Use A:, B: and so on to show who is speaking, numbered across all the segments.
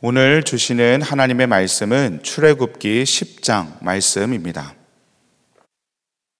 A: 오늘 주시는 하나님의 말씀은 출애굽기 10장 말씀입니다.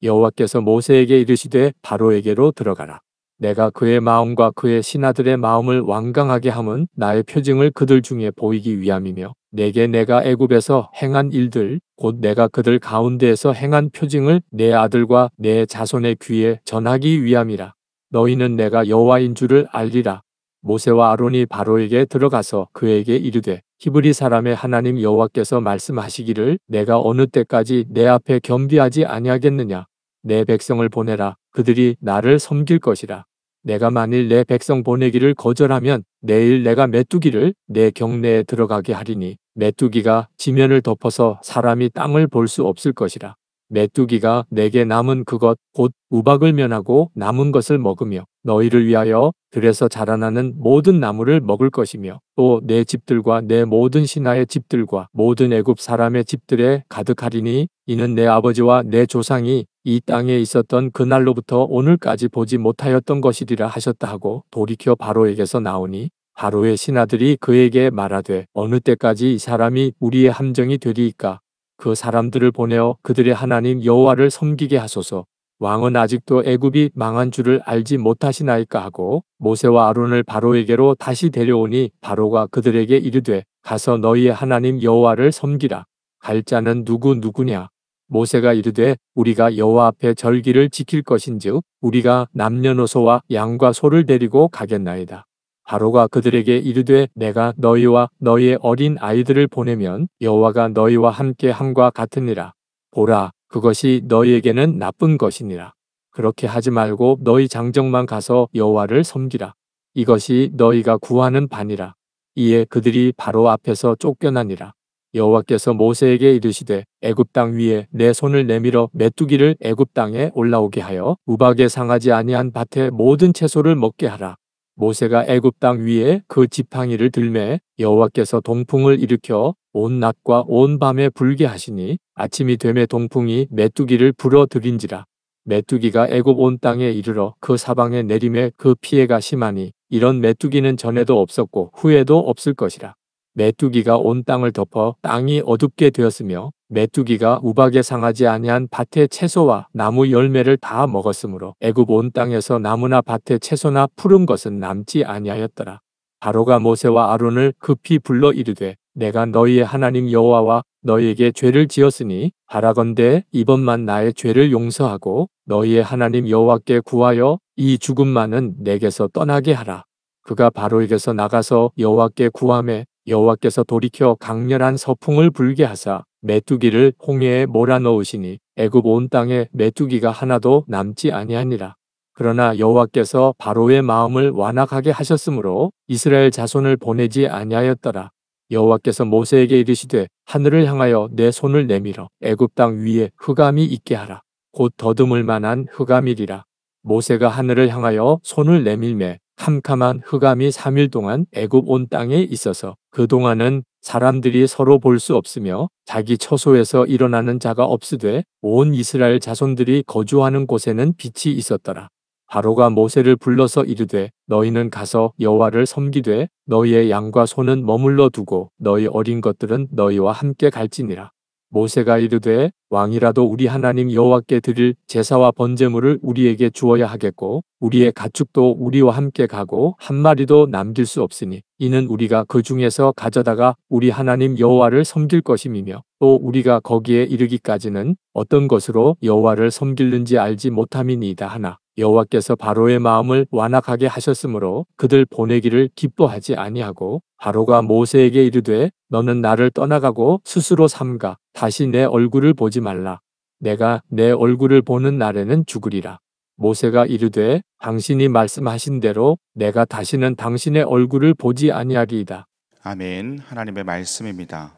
B: 여호와께서 모세에게 이르시되 바로에게로 들어가라. 내가 그의 마음과 그의 신하들의 마음을 완강하게 함은 나의 표징을 그들 중에 보이기 위함이며 내게 내가 애굽에서 행한 일들 곧 내가 그들 가운데에서 행한 표징을 내 아들과 내 자손의 귀에 전하기 위함이라 너희는 내가 여호와인 줄을 알리라 모세와 아론이 바로에게 들어가서 그에게 이르되 히브리 사람의 하나님 여호와께서 말씀하시기를 내가 어느 때까지 내 앞에 겸비하지 아니하겠느냐 내 백성을 보내라 그들이 나를 섬길 것이라 내가 만일 내 백성 보내기를 거절하면 내일 내가 메뚜기를 내 경내에 들어가게 하리니 메뚜기가 지면을 덮어서 사람이 땅을 볼 수 없을 것이라 메뚜기가 내게 남은 그것 곧 우박을 면하고 남은 것을 먹으며 너희를 위하여 들에서 자라나는 모든 나무를 먹을 것이며 또 내 집들과 내 모든 신하의 집들과 모든 애굽 사람의 집들에 가득하리니 이는 내 아버지와 내 조상이 이 땅에 있었던 그날로부터 오늘까지 보지 못하였던 것이리라 하셨다 하고 돌이켜 바로에게서 나오니 바로의 신하들이 그에게 말하되 어느 때까지 이 사람이 우리의 함정이 되리이까 그 사람들을 보내어 그들의 하나님 여호와를 섬기게 하소서. 왕은 아직도 애굽이 망한 줄을 알지 못하시나이까 하고 모세와 아론을 바로에게로 다시 데려오니 바로가 그들에게 이르되 가서 너희의 하나님 여호와를 섬기라. 갈 자는 누구 누구냐? 모세가 이르되 우리가 여호와 앞에 절기를 지킬 것인즉 우리가 남녀노소와 양과 소를 데리고 가겠나이다. 바로가 그들에게 이르되 내가 너희와 너희의 어린 아이들을 보내면 여호와가 너희와 함께 함과 같으니라. 보라 그것이 너희에게는 나쁜 것이니라. 그렇게 하지 말고 너희 장정만 가서 여호와를 섬기라. 이것이 너희가 구하는 반이라. 이에 그들이 바로 앞에서 쫓겨나니라. 여호와께서 모세에게 이르시되 애굽 땅 위에 내 손을 내밀어 메뚜기를 애굽 땅에 올라오게 하여 우박에 상하지 아니한 밭의 모든 채소를 먹게 하라. 모세가 애굽 땅 위에 그 지팡이를 들매 여호와께서 동풍을 일으켜 온 낮과 온 밤에 불게 하시니 아침이 되매 동풍이 메뚜기를 불어들인지라 메뚜기가 애굽 온 땅에 이르러 그 사방에 내림에 그 피해가 심하니 이런 메뚜기는 전에도 없었고 후에도 없을 것이라 메뚜기가 온 땅을 덮어 땅이 어둡게 되었으며 메뚜기가 우박에 상하지 아니한 밭의 채소와 나무 열매를 다 먹었으므로 애굽 온 땅에서 나무나 밭의 채소나 푸른 것은 남지 아니하였더라. 바로가 모세와 아론을 급히 불러 이르되 내가 너희의 하나님 여호와와 너희에게 죄를 지었으니 바라건대 이번만 나의 죄를 용서하고 너희의 하나님 여호와께 구하여 이 죽음만은 내게서 떠나게 하라. 그가 바로에게서 나가서 여호와께 구함에 여호와께서 돌이켜 강렬한 서풍을 불게 하사 메뚜기를 홍해에 몰아넣으시니 애굽 온 땅에 메뚜기가 하나도 남지 아니하니라. 그러나 여호와께서 바로의 마음을 완악하게 하셨으므로 이스라엘 자손을 보내지 아니하였더라. 여호와께서 모세에게 이르시되 하늘을 향하여 내 손을 내밀어 애굽 땅 위에 흑암이 있게 하라. 곧 더듬을 만한 흑암이리라. 모세가 하늘을 향하여 손을 내밀매 캄캄한 흑암이 3일 동안 애굽 온 땅에 있어서 그동안은 사람들이 서로 볼 수 없으며 자기 처소에서 일어나는 자가 없으되 온 이스라엘 자손들이 거주하는 곳에는 빛이 있었더라. 바로가 모세를 불러서 이르되 너희는 가서 여호와를 섬기되 너희의 양과 소는 머물러 두고 너희 어린 것들은 너희와 함께 갈지니라. 모세가 이르되 왕이라도 우리 하나님 여호와께 드릴 제사와 번제물을 우리에게 주어야 하겠고 우리의 가축도 우리와 함께 가고 한 마리도 남길 수 없으니 이는 우리가 그 중에서 가져다가 우리 하나님 여호와를 섬길 것임이며 또 우리가 거기에 이르기까지는 어떤 것으로 여호와를 섬길는지 알지 못함이니이다 하나 여호와께서 바로의 마음을 완악하게 하셨으므로 그들 보내기를 기뻐하지 아니하고 바로가 모세에게 이르되 너는 나를 떠나가고 스스로 삼가 다시 내 얼굴을 보지 말라 내가 내 얼굴을 보는 날에는 죽으리라 모세가 이르되 당신이 말씀하신 대로 내가 다시는 당신의 얼굴을 보지 아니하리이다 아멘 하나님의 말씀입니다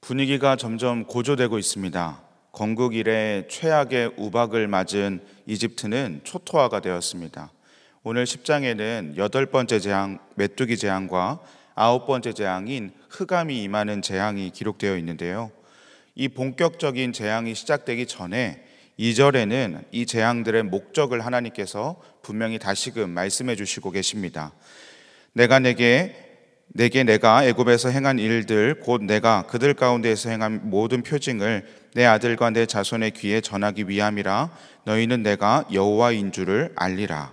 A: 분위기가 점점 고조되고 있습니다 건국 이래 최악의 우박을 맞은 이집트는 초토화가 되었습니다. 오늘 10장에는 여덟 번째 재앙, 메뚜기 재앙과 아홉 번째 재앙인 흑암이 임하는 재앙이 기록되어 있는데요. 이 본격적인 재앙이 시작되기 전에 2절에는 이 재앙들의 목적을 하나님께서 분명히 다시금 말씀해 주시고 계십니다. 내가 내게 내게 내가 애굽에서 행한 일들 곧 내가 그들 가운데에서 행한 모든 표징을 내 아들과 내 자손의 귀에 전하기 위함이라 너희는 내가 여호와인 줄을 알리라.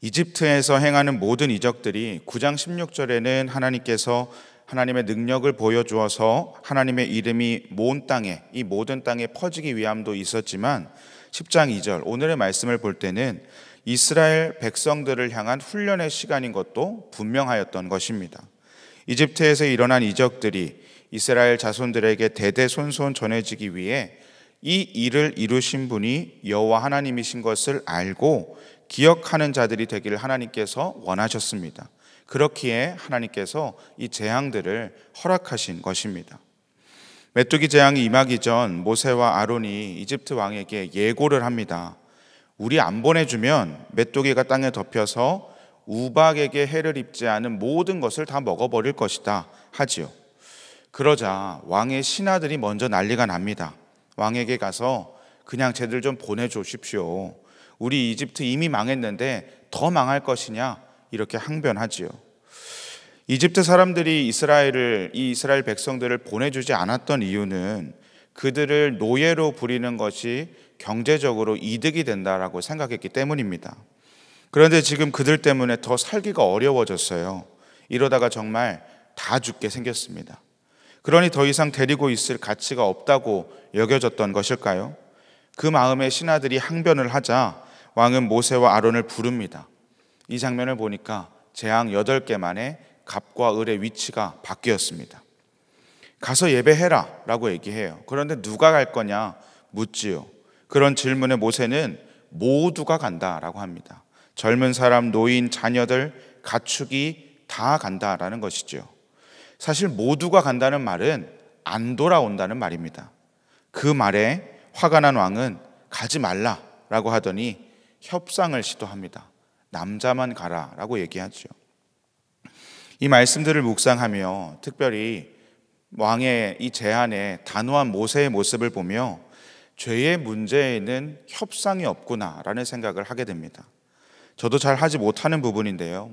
A: 이집트에서 행하는 모든 이적들이 9장 16절에는 하나님께서 하나님의 능력을 보여주어서 하나님의 이름이 모은 땅에 이 모든 땅에 퍼지기 위함도 있었지만 10장 2절 오늘의 말씀을 볼 때는 이스라엘 백성들을 향한 훈련의 시간인 것도 분명하였던 것입니다. 이집트에서 일어난 이적들이 이스라엘 자손들에게 대대손손 전해지기 위해 이 일을 이루신 분이 여호와 하나님이신 것을 알고 기억하는 자들이 되기를 하나님께서 원하셨습니다. 그렇기에 하나님께서 이 재앙들을 허락하신 것입니다. 메뚜기 재앙이 임하기 전 모세와 아론이 이집트 왕에게 예고를 합니다. 우리 안 보내주면 메뚜기가 땅에 덮여서 우박에게 해를 입지 않은 모든 것을 다 먹어버릴 것이다 하지요. 그러자 왕의 신하들이 먼저 난리가 납니다. 왕에게 가서 그냥 쟤들 좀 보내주십시오. 우리 이집트 이미 망했는데 더 망할 것이냐 이렇게 항변하지요. 이집트 사람들이 이스라엘을 이 이스라엘 백성들을 보내주지 않았던 이유는 그들을 노예로 부리는 것이 경제적으로 이득이 된다라고 생각했기 때문입니다. 그런데 지금 그들 때문에 더 살기가 어려워졌어요. 이러다가 정말 다 죽게 생겼습니다. 그러니 더 이상 데리고 있을 가치가 없다고 여겨졌던 것일까요? 그 마음에 신하들이 항변을 하자 왕은 모세와 아론을 부릅니다. 이 장면을 보니까 재앙 8개 만에 갑과 을의 위치가 바뀌었습니다. 가서 예배해라 라고 얘기해요. 그런데 누가 갈 거냐 묻지요. 그런 질문에 모세는 모두가 간다 라고 합니다. 젊은 사람, 노인, 자녀들, 가축이 다 간다라는 것이죠. 사실 모두가 간다는 말은 안 돌아온다는 말입니다. 그 말에 화가 난 왕은 가지 말라 라고 하더니 협상을 시도합니다. 남자만 가라 라고 얘기하죠. 이 말씀들을 묵상하며 특별히 왕의 이 제안에 단호한 모세의 모습을 보며 죄의 문제에는 협상이 없구나라는 생각을 하게 됩니다. 저도 잘 하지 못하는 부분인데요.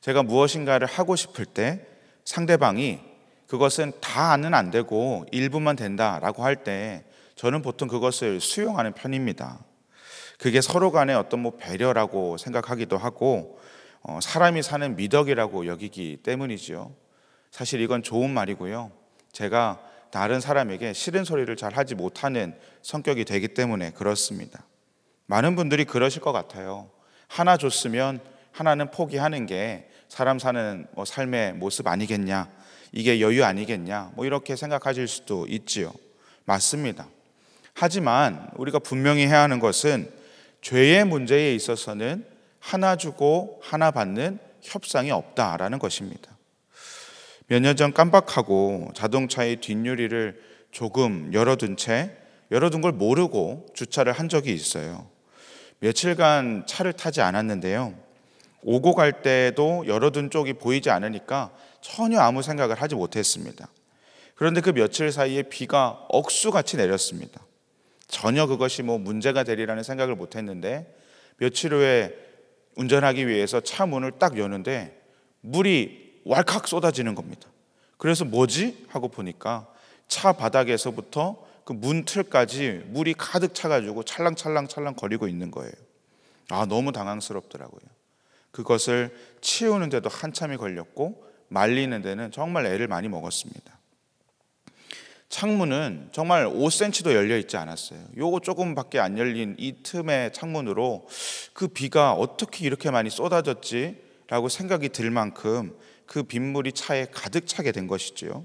A: 제가 무엇인가를 하고 싶을 때 상대방이 그것은 다는 안 되고 일부만 된다라고 할 때 저는 보통 그것을 수용하는 편입니다. 그게 서로 간의 어떤 뭐 배려라고 생각하기도 하고 어, 사람이 사는 미덕이라고 여기기 때문이지요. 사실 이건 좋은 말이고요. 제가 다른 사람에게 싫은 소리를 잘 하지 못하는 성격이 되기 때문에 그렇습니다. 많은 분들이 그러실 것 같아요. 하나 줬으면 하나는 포기하는 게 사람 사는 뭐 삶의 모습 아니겠냐, 이게 여유 아니겠냐, 뭐 이렇게 생각하실 수도 있지요. 맞습니다. 하지만 우리가 분명히 해야 하는 것은 죄의 문제에 있어서는 하나 주고 하나 받는 협상이 없다라는 것입니다. 몇년전 깜빡하고 자동차의 뒷유리를 조금 열어둔 채 열어둔 걸 모르고 주차를 한 적이 있어요. 며칠간 차를 타지 않았는데요. 오고 갈 때도 열어둔 쪽이 보이지 않으니까 전혀 아무 생각을 하지 못했습니다. 그런데 그 며칠 사이에 비가 억수같이 내렸습니다. 전혀 그것이 뭐 문제가 되리라는 생각을 못했는데 며칠 후에 운전하기 위해서 차 문을 딱 여는데 물이 왈칵 쏟아지는 겁니다. 그래서 뭐지? 하고 보니까 차 바닥에서부터 그 문틀까지 물이 가득 차가지고 찰랑찰랑찰랑 거리고 있는 거예요. 아, 너무 당황스럽더라고요. 그것을 치우는데도 한참이 걸렸고 말리는 데는 정말 애를 많이 먹었습니다. 창문은 정말 5cm도 열려 있지 않았어요. 요거 조금밖에 안 열린 이 틈의 창문으로 그 비가 어떻게 이렇게 많이 쏟아졌지라고 생각이 들 만큼 그 빗물이 차에 가득 차게 된 것이지요.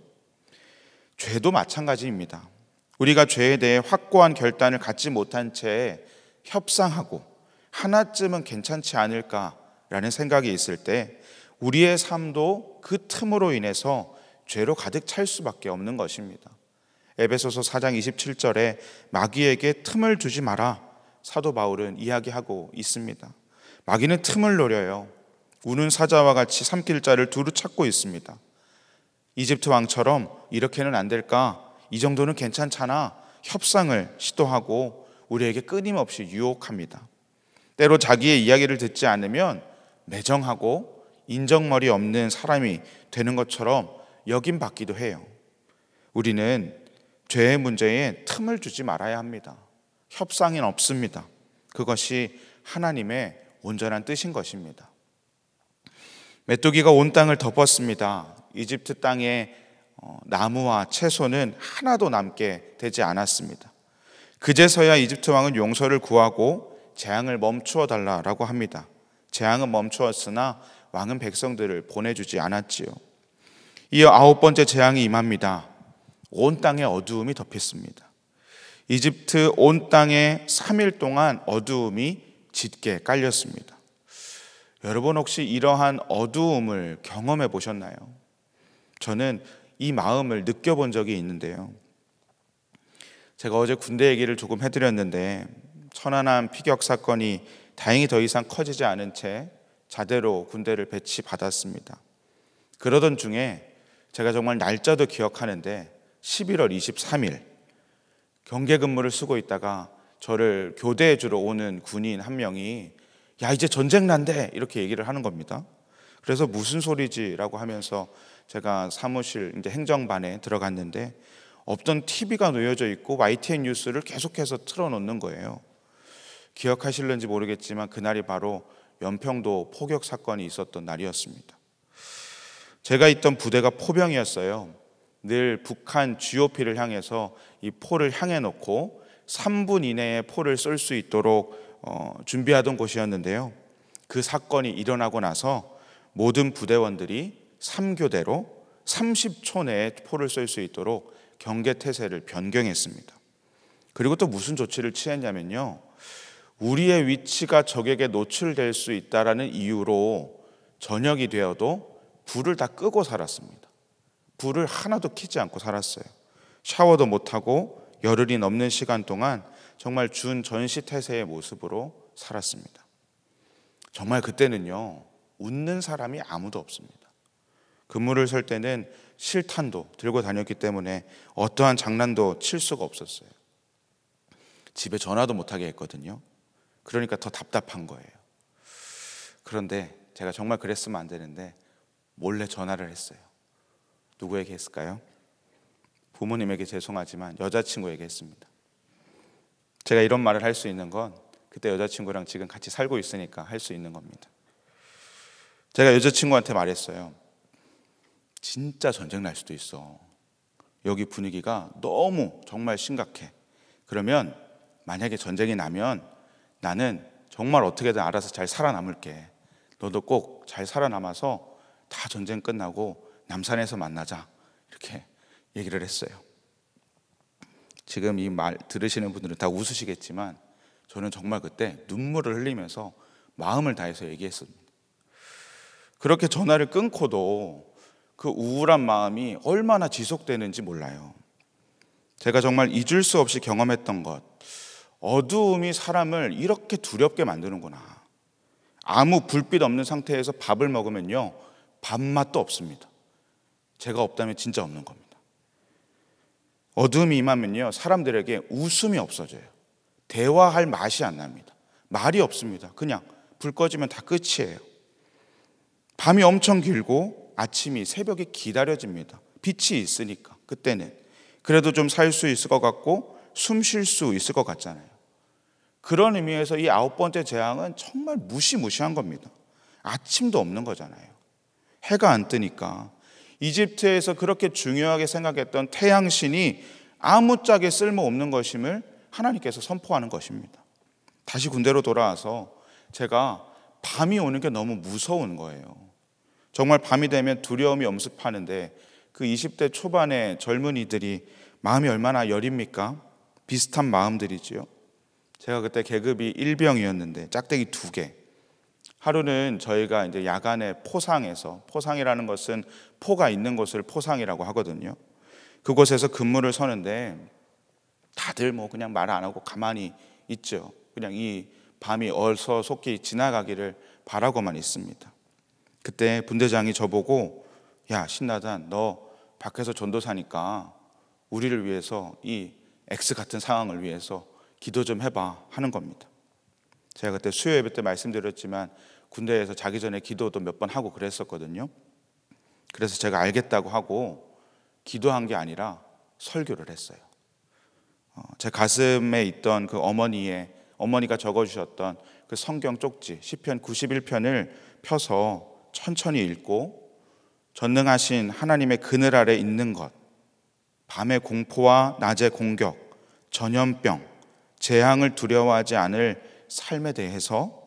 A: 죄도 마찬가지입니다. 우리가 죄에 대해 확고한 결단을 갖지 못한 채 협상하고 하나쯤은 괜찮지 않을까라는 생각이 있을 때 우리의 삶도 그 틈으로 인해서 죄로 가득 찰 수밖에 없는 것입니다. 에베소서 4장 27절에 마귀에게 틈을 주지 마라 사도 바울은 이야기하고 있습니다. 마귀는 틈을 노려요. 우는 사자와 같이 삼킬 자를 두루 찾고 있습니다. 이집트 왕처럼 이렇게는 안 될까? 이 정도는 괜찮잖아. 협상을 시도하고 우리에게 끊임없이 유혹합니다. 때로 자기의 이야기를 듣지 않으면 매정하고 인정머리 없는 사람이 되는 것처럼 여김받기도 해요. 우리는 죄의 문제에 틈을 주지 말아야 합니다. 협상은 없습니다. 그것이 하나님의 온전한 뜻인 것입니다. 메뚜기가 온 땅을 덮었습니다. 이집트 땅에 어, 나무와 채소는 하나도 남게 되지 않았습니다. 그제서야 이집트 왕은 용서를 구하고 재앙을 멈추어 달라라고 합니다. 재앙은 멈추었으나 왕은 백성들을 보내주지 않았지요. 이어 아홉 번째 재앙이 임합니다. 온 땅에 어두움이 덮였습니다. 이집트 온 땅에 3일 동안 어두움이 짙게 깔렸습니다. 여러분 혹시 이러한 어두움을 경험해 보셨나요? 저는 이 마음을 느껴본 적이 있는데요. 제가 어제 군대 얘기를 조금 해드렸는데 천안함 피격 사건이 다행히 더 이상 커지지 않은 채 자대로 군대를 배치받았습니다. 그러던 중에 제가 정말 날짜도 기억하는데 11월 23일 경계 근무를 쓰고 있다가 저를 교대해 주러 오는 군인 한 명이 야 이제 전쟁 난데 이렇게 얘기를 하는 겁니다. 그래서 무슨 소리지라고 하면서 제가 사무실 이제 행정반에 들어갔는데 없던 TV가 놓여져 있고 YTN 뉴스를 계속해서 틀어놓는 거예요. 기억하실는지 모르겠지만 그날이 바로 연평도 포격 사건이 있었던 날이었습니다. 제가 있던 부대가 포병이었어요. 늘 북한 GOP를 향해서 이 포를 향해 놓고 3분 이내에 포를 쏠 수 있도록 어, 준비하던 곳이었는데요. 그 사건이 일어나고 나서 모든 부대원들이 3교대로 30초 내에 포를 쏠 수 있도록 경계태세를 변경했습니다. 그리고 또 무슨 조치를 취했냐면요. 우리의 위치가 적에게 노출될 수 있다라는 이유로 저녁이 되어도 불을 다 끄고 살았습니다. 불을 하나도 켜지 않고 살았어요. 샤워도 못하고 열흘이 넘는 시간 동안 정말 준 전시태세의 모습으로 살았습니다. 정말 그때는요, 웃는 사람이 아무도 없습니다. 근무를 설 때는 실탄도 들고 다녔기 때문에 어떠한 장난도 칠 수가 없었어요. 집에 전화도 못하게 했거든요. 그러니까 더 답답한 거예요. 그런데 제가 정말 그랬으면 안 되는데 몰래 전화를 했어요. 누구에게 했을까요? 부모님에게 죄송하지만 여자친구에게 했습니다. 제가 이런 말을 할 수 있는 건 그때 여자친구랑 지금 같이 살고 있으니까 할 수 있는 겁니다. 제가 여자친구한테 말했어요. 진짜 전쟁 날 수도 있어. 여기 분위기가 너무 정말 심각해. 그러면 만약에 전쟁이 나면 나는 정말 어떻게든 알아서 잘 살아남을게. 너도 꼭 잘 살아남아서 다 전쟁 끝나고 남산에서 만나자. 이렇게 얘기를 했어요. 지금 이 말 들으시는 분들은 다 웃으시겠지만 저는 정말 그때 눈물을 흘리면서 마음을 다해서 얘기했습니다. 그렇게 전화를 끊고도 그 우울한 마음이 얼마나 지속되는지 몰라요. 제가 정말 잊을 수 없이 경험했던 것. 어두움이 사람을 이렇게 두렵게 만드는구나. 아무 불빛 없는 상태에서 밥을 먹으면요. 밥맛도 없습니다. 제가 없다면 진짜 없는 겁니다. 어둠이 임하면요, 사람들에게 웃음이 없어져요. 대화할 맛이 안 납니다. 말이 없습니다. 그냥 불 꺼지면 다 끝이에요. 밤이 엄청 길고 아침이 새벽에 기다려집니다. 빛이 있으니까, 그때는. 그래도 좀 살 수 있을 것 같고 숨 쉴 수 있을 것 같잖아요. 그런 의미에서 이 아홉 번째 재앙은 정말 무시무시한 겁니다. 아침도 없는 거잖아요. 해가 안 뜨니까 이집트에서 그렇게 중요하게 생각했던 태양신이 아무짝에 쓸모없는 것임을 하나님께서 선포하는 것입니다. 다시 군대로 돌아와서 제가 밤이 오는 게 너무 무서운 거예요. 정말 밤이 되면 두려움이 엄습하는데 그 20대 초반의 젊은이들이 마음이 얼마나 여립니까? 비슷한 마음들이지요. 제가 그때 계급이 1병이었는데 짝대기 2개. 하루는 저희가 이제 야간에 포상에서 포상이라는 것은 포가 있는 곳을 포상이라고 하거든요. 그곳에서 근무를 서는데 다들 뭐 그냥 말 안 하고 가만히 있죠. 그냥 이 밤이 얼서속히 지나가기를 바라고만 있습니다. 그때 분대장이 저보고 야 신나단 너 밖에서 전도사니까 우리를 위해서 이 X 같은 상황을 위해서 기도 좀 해봐 하는 겁니다. 제가 그때 수요 예배 때 말씀드렸지만 군대에서 자기 전에 기도도 몇 번 하고 그랬었거든요. 그래서 제가 알겠다고 하고 기도한 게 아니라 설교를 했어요. 어, 제 가슴에 있던 그 어머니의 어머니가 적어주셨던 그 성경 쪽지 시편 91편을 펴서 천천히 읽고 전능하신 하나님의 그늘 아래 있는 것 밤의 공포와 낮의 공격 전염병 재앙을 두려워하지 않을 삶에 대해서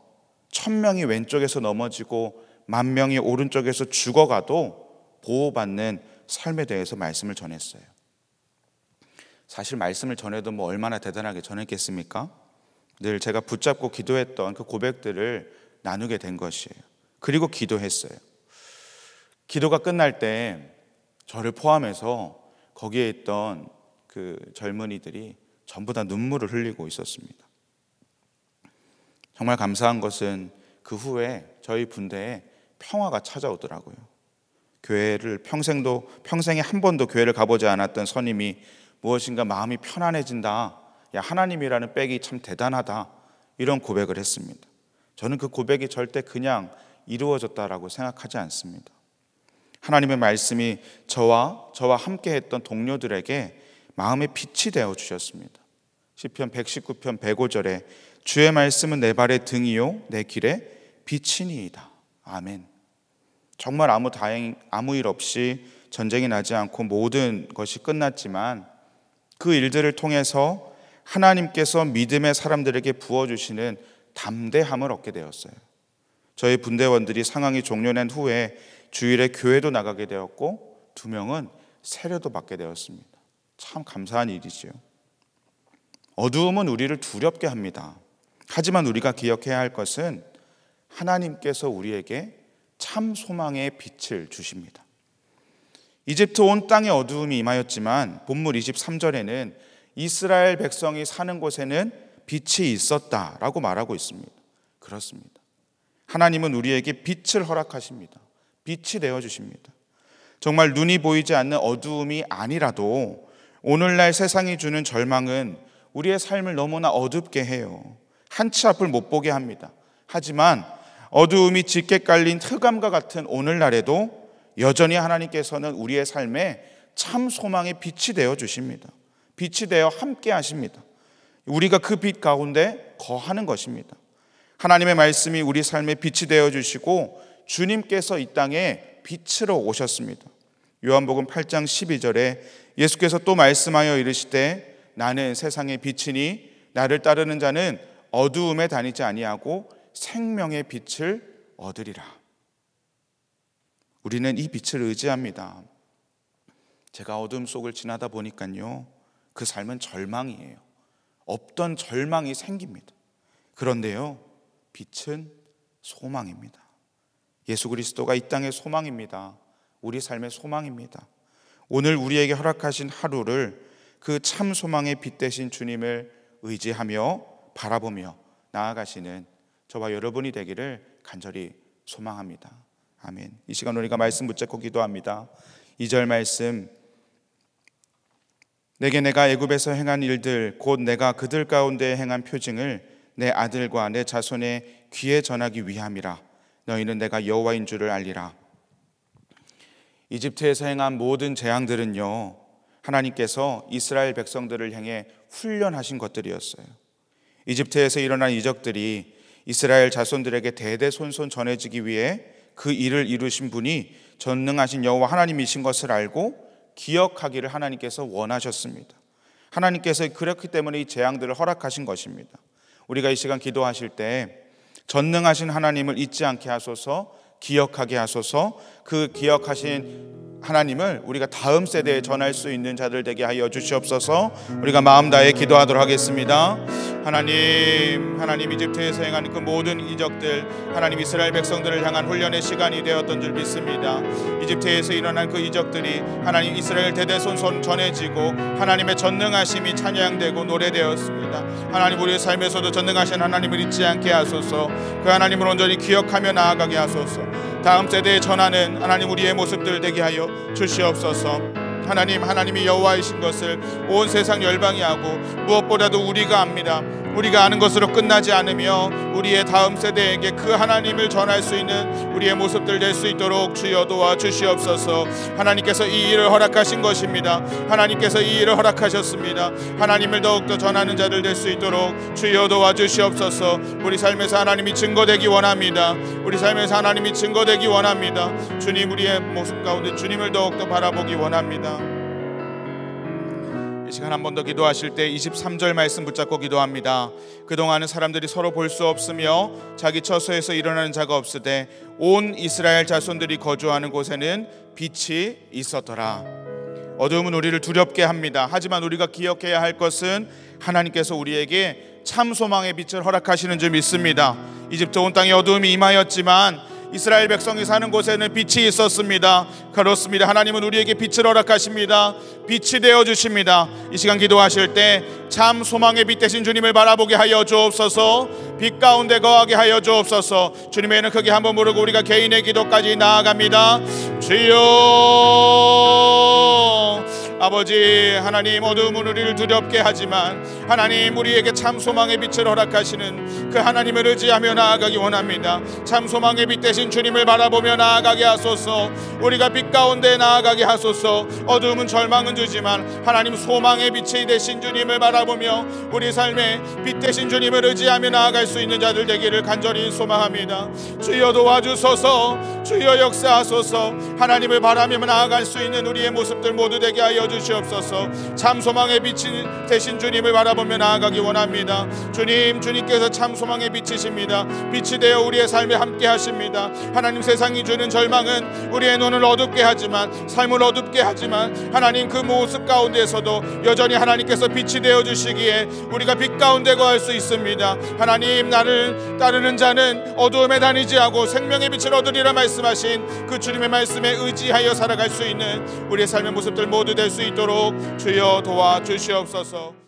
A: 천 명이 왼쪽에서 넘어지고 만 명이 오른쪽에서 죽어가도 보호받는 삶에 대해서 말씀을 전했어요. 사실 말씀을 전해도 뭐 얼마나 대단하게 전했겠습니까? 늘 제가 붙잡고 기도했던 그 고백들을 나누게 된 것이에요. 그리고 기도했어요. 기도가 끝날 때 저를 포함해서 거기에 있던 그 젊은이들이 전부 다 눈물을 흘리고 있었습니다. 정말 감사한 것은 그 후에 저희 분대에 평화가 찾아오더라고요. 교회를 평생도 평생에 한 번도 교회를 가보지 않았던 선임이 무엇인가 마음이 편안해진다. 야 하나님이라는 백이 참 대단하다. 이런 고백을 했습니다. 저는 그 고백이 절대 그냥 이루어졌다라고 생각하지 않습니다. 하나님의 말씀이 저와 저와 함께 했던 동료들에게 마음의 빛이 되어 주셨습니다. 시편 119편 105절에 주의 말씀은 내 발의 등이요 내길의 빛이니이다. 아멘. 정말 아무 다행 아무 일 없이 전쟁이 나지 않고 모든 것이 끝났지만 그 일들을 통해서 하나님께서 믿음의 사람들에게 부어 주시는 담대함을 얻게 되었어요. 저희 분대원들이 상황이 종료된 후에 주일에 교회도 나가게 되었고 두 명은 세례도 받게 되었습니다. 참 감사한 일이지요. 어두움은 우리를 두렵게 합니다. 하지만 우리가 기억해야 할 것은 하나님께서 우리에게 참 소망의 빛을 주십니다. 이집트 온 땅의 어두움이 임하였지만 본문 23절에는 이스라엘 백성이 사는 곳에는 빛이 있었다라고 말하고 있습니다. 그렇습니다. 하나님은 우리에게 빛을 허락하십니다. 빛이 되어 주십니다. 정말 눈이 보이지 않는 어두움이 아니라도 오늘날 세상이 주는 절망은 우리의 삶을 너무나 어둡게 해요. 한치 앞을 못 보게 합니다. 하지만 어두움이 짙게 깔린 흑암과 같은 오늘날에도 여전히 하나님께서는 우리의 삶에 참 소망의 빛이 되어 주십니다. 빛이 되어 함께 하십니다. 우리가 그 빛 가운데 거하는 것입니다. 하나님의 말씀이 우리 삶에 빛이 되어 주시고 주님께서 이 땅에 빛으로 오셨습니다. 요한복음 8장 12절에 예수께서 또 말씀하여 이르시되 나는 세상의 빛이니 나를 따르는 자는 어두움에 다니지 아니하고 생명의 빛을 얻으리라. 우리는 이 빛을 의지합니다. 제가 어둠 속을 지나다 보니까요. 그 삶은 절망이에요. 없던 절망이 생깁니다. 그런데요. 빛은 소망입니다. 예수 그리스도가 이 땅의 소망입니다. 우리 삶의 소망입니다. 오늘 우리에게 허락하신 하루를 그 참 소망의 빛 대신 주님을 의지하며 바라보며 나아가시는 저와 여러분이 되기를 간절히 소망합니다. 아멘. 이 시간 우리가 말씀 붙잡고 기도합니다. 2절 말씀 내게 내가 애굽에서 행한 일들 곧 내가 그들 가운데 행한 표징을 내 아들과 내 자손의 귀에 전하기 위함이라 너희는 내가 여호와인 줄을 알리라 이집트에서 행한 모든 재앙들은요 하나님께서 이스라엘 백성들을 향해 훈련하신 것들이었어요 이집트에서 일어난 이적들이 이스라엘 자손들에게 대대손손 전해지기 위해 그 일을 이루신 분이 전능하신 여호와 하나님이신 것을 알고 기억하기를 하나님께서 원하셨습니다. 하나님께서 그렇기 때문에 이 재앙들을 허락하신 것입니다. 우리가 이 시간 기도하실 때 전능하신 하나님을 잊지 않게 하소서, 기억하게 하소서, 그 기억하신 하나님을
C: 우리가 다음 세대에 전할 수 있는 자들 되게 하여 주시옵소서. 우리가 마음 다해 기도하도록 하겠습니다. 하나님 하나님 이집트에서 행한 그 모든 이적들 하나님 이스라엘 백성들을 향한 훈련의 시간이 되었던 줄 믿습니다 이집트에서 일어난 그 이적들이 하나님 이스라엘 대대손손 전해지고 하나님의 전능하심이 찬양되고 노래되었습니다 하나님 우리의 삶에서도 전능하신 하나님을 잊지 않게 하소서 그 하나님을 온전히 기억하며 나아가게 하소서 다음 세대에 전하는 하나님 우리의 모습들 되게 하여 주시옵소서 하나님 하나님이 여호와이신 것을 온 세상 열방이 하고 무엇보다도 우리가 압니다. 우리가 아는 것으로 끝나지 않으며 우리의 다음 세대에게 그 하나님을 전할 수 있는 우리의 모습들 될 수 있도록 주여 도와 주시옵소서. 하나님께서 이 일을 허락하신 것입니다. 하나님께서 이 일을 허락하셨습니다. 하나님을 더욱더 전하는 자들 될 수 있도록 주여 도와 주시옵소서. 우리 삶에서 하나님이 증거되기 원합니다. 우리 삶에서 하나님이 증거되기 원합니다. 주님 우리의 모습 가운데 주님을 더욱더 바라보기 원합니다. 이 시간 한 번 더 기도하실 때 23절 말씀 붙잡고 기도합니다. 그동안은 사람들이 서로 볼 수 없으며 자기 처소에서 일어나는 자가 없으되 온 이스라엘 자손들이 거주하는 곳에는 빛이 있었더라. 어두은 우리를 두렵게 합니다. 하지만 우리가 기억해야 할 것은 하나님께서 우리에게 참 소망의 빛을 허락하시는 줄 믿습니다. 이집트 온 땅에 어두이 임하였지만 이스라엘 백성이 사는 곳에는 빛이 있었습니다. 그렇습니다. 하나님은 우리에게 빛을 허락하십니다. 빛이 되어 주십니다. 이 시간 기도하실 때 참 소망의 빛 되신 주님을 바라보게 하여 주옵소서. 빛 가운데 거하게 하여 주옵소서. 주님의는 크게 한번 부르고 우리가 개인의 기도까지 나아갑니다. 주여. 아버지 하나님 어두움은 우리를 두렵게 하지만 하나님 우리에게 참 소망의 빛을 허락하시는 그 하나님을 의지하며 나아가기 원합니다 참 소망의 빛 대신 주님을 바라보며 나아가게 하소서 우리가 빛 가운데 나아가게 하소서 어두움은 절망은 주지만 하나님 소망의 빛이 되신 주님을 바라보며 우리 삶에 빛 대신 주님을 의지하며 나아갈 수 있는 자들 되기를 간절히 소망합니다 주여 도와주소서 주여 역사하소서 하나님을 바라며 나아갈 수 있는 우리의 모습들 모두 되게 하여 주시옵소서 참 소망의 빛이 되신 주님을 바라보며 나아가기 원합니다 주님 주님께서 참 소망의 빛이십니다 빛이 되어 우리의 삶에 함께 하십니다 하나님 세상이 주는 절망은 우리의 눈을 어둡게 하지만 삶을 어둡게 하지만 하나님 그 모습 가운데서도 여전히 하나님께서 빛이 되어 주시기에 우리가 빛 가운데 거할 수 있습니다 하나님 나를 따르는 자는 어두움에 다니지 않고 생명의 빛을 얻으리라 말씀 말씀하신 그 주님의 말씀에 의지하여 살아갈 수 있는 우리의 삶의 모습들 모두 될 수 있도록 주여 도와 주시옵소서.